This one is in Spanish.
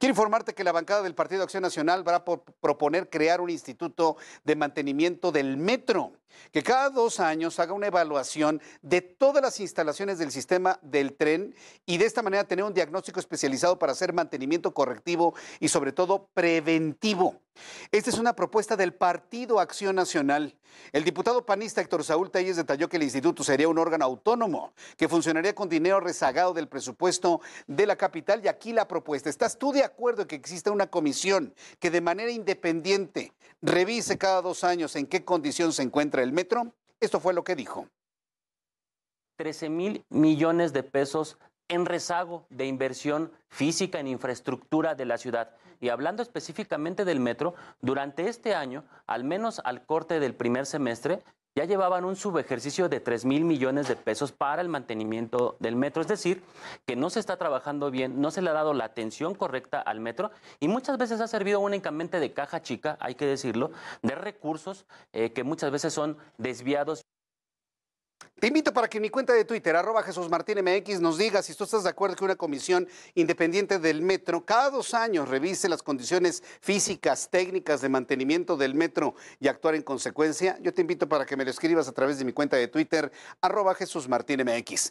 Quiero informarte que la bancada del Partido Acción Nacional va a proponer crear un instituto de mantenimiento del metro, que cada dos años haga una evaluación de todas las instalaciones del sistema del tren y de esta manera tener un diagnóstico especializado para hacer mantenimiento correctivo y sobre todo preventivo. Esta es una propuesta del Partido Acción Nacional. El diputado panista Héctor Saúl Telles detalló que el instituto sería un órgano autónomo que funcionaría con dinero rezagado del presupuesto de la capital. Y aquí la propuesta. ¿Estás tú de acuerdo en que exista una comisión que de manera independiente revise cada dos años en qué condición se encuentra el metro? Esto fue lo que dijo. 13 mil millones de pesos en rezago de inversión física en infraestructura de la ciudad. Y hablando específicamente del metro, durante este año, al menos al corte del primer semestre, ya llevaban un subejercicio de 3 mil millones de pesos para el mantenimiento del metro. Es decir, que no se está trabajando bien, no se le ha dado la atención correcta al metro y muchas veces ha servido únicamente de caja chica, hay que decirlo, de recursos eh, que muchas veces son desviados. Te invito para que en mi cuenta de Twitter, arroba Jesús Martín MX, nos digas si tú estás de acuerdo que una comisión independiente del metro cada dos años revise las condiciones físicas, técnicas de mantenimiento del metro y actuar en consecuencia. Yo te invito para que me lo escribas a través de mi cuenta de Twitter, arroba Jesús Martín MX.